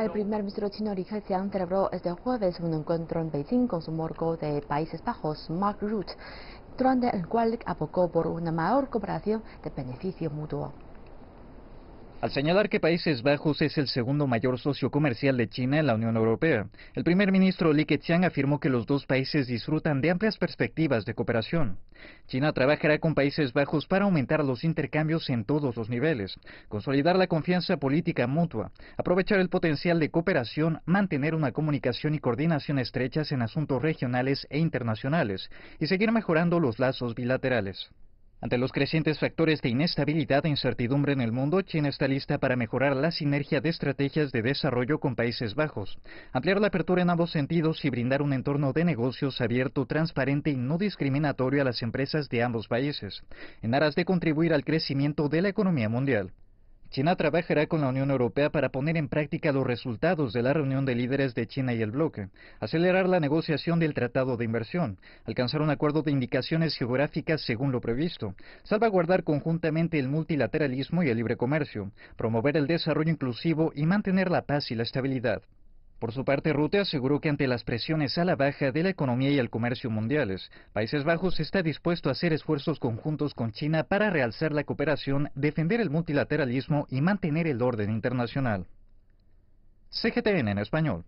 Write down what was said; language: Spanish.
El primer ministro chino Li Keqiang celebró este jueves un encuentro en Beijing con su morgo de Países Bajos, Mark Rutte, durante el cual abocó por una mayor cooperación de beneficio mutuo. Al señalar que Países Bajos es el segundo mayor socio comercial de China en la Unión Europea, el primer ministro Li Keqiang afirmó que los dos países disfrutan de amplias perspectivas de cooperación. China trabajará con Países Bajos para aumentar los intercambios en todos los niveles, consolidar la confianza política mutua, aprovechar el potencial de cooperación, mantener una comunicación y coordinación estrechas en asuntos regionales e internacionales y seguir mejorando los lazos bilaterales. Ante los crecientes factores de inestabilidad e incertidumbre en el mundo, China está lista para mejorar la sinergia de estrategias de desarrollo con Países Bajos, ampliar la apertura en ambos sentidos y brindar un entorno de negocios abierto, transparente y no discriminatorio a las empresas de ambos países, en aras de contribuir al crecimiento de la economía mundial. China trabajará con la Unión Europea para poner en práctica los resultados de la reunión de líderes de China y el bloque, acelerar la negociación del Tratado de Inversión, alcanzar un acuerdo de indicaciones geográficas según lo previsto, salvaguardar conjuntamente el multilateralismo y el libre comercio, promover el desarrollo inclusivo y mantener la paz y la estabilidad. Por su parte, Rute aseguró que ante las presiones a la baja de la economía y el comercio mundiales, Países Bajos está dispuesto a hacer esfuerzos conjuntos con China para realzar la cooperación, defender el multilateralismo y mantener el orden internacional. CGTN en español.